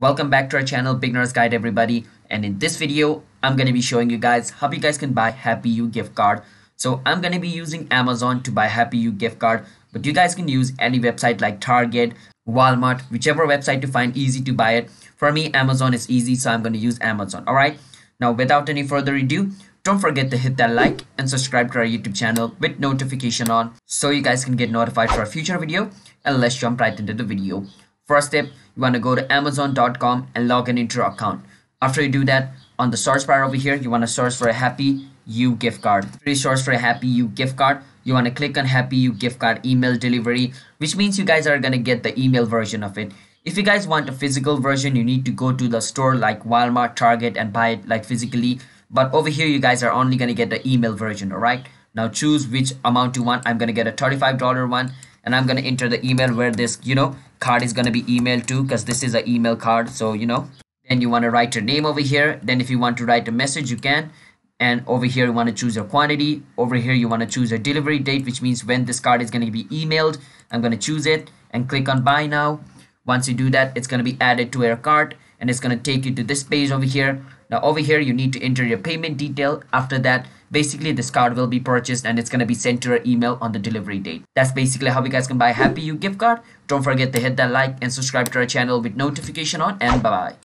Welcome back to our channel Beginner's Guide everybody and in this video I'm going to be showing you guys how you guys can buy Happy You gift card. So I'm going to be using Amazon to buy Happy You gift card but you guys can use any website like Target, Walmart, whichever website to find easy to buy it. For me Amazon is easy so I'm going to use Amazon alright. Now without any further ado don't forget to hit that like and subscribe to our YouTube channel with notification on so you guys can get notified for our future video and let's jump right into the video. First step, you want to go to amazon.com and log in into your account. After you do that, on the search bar over here, you want to search for a Happy You gift card. After search for a Happy You gift card, you want to click on Happy You gift card email delivery, which means you guys are going to get the email version of it. If you guys want a physical version, you need to go to the store like Walmart, Target and buy it like physically. But over here, you guys are only going to get the email version, all right? Now choose which amount you want. I'm going to get a $35 one and I'm gonna enter the email where this you know card is gonna be emailed to because this is an email card so you know then you want to write your name over here then if you want to write a message you can and over here you want to choose your quantity over here you want to choose your delivery date which means when this card is going to be emailed I'm going to choose it and click on buy now once you do that, it's going to be added to your cart and it's going to take you to this page over here. Now over here, you need to enter your payment detail. After that, basically this card will be purchased and it's going to be sent to your email on the delivery date. That's basically how you guys can buy a Happy You gift card. Don't forget to hit that like and subscribe to our channel with notification on and bye-bye.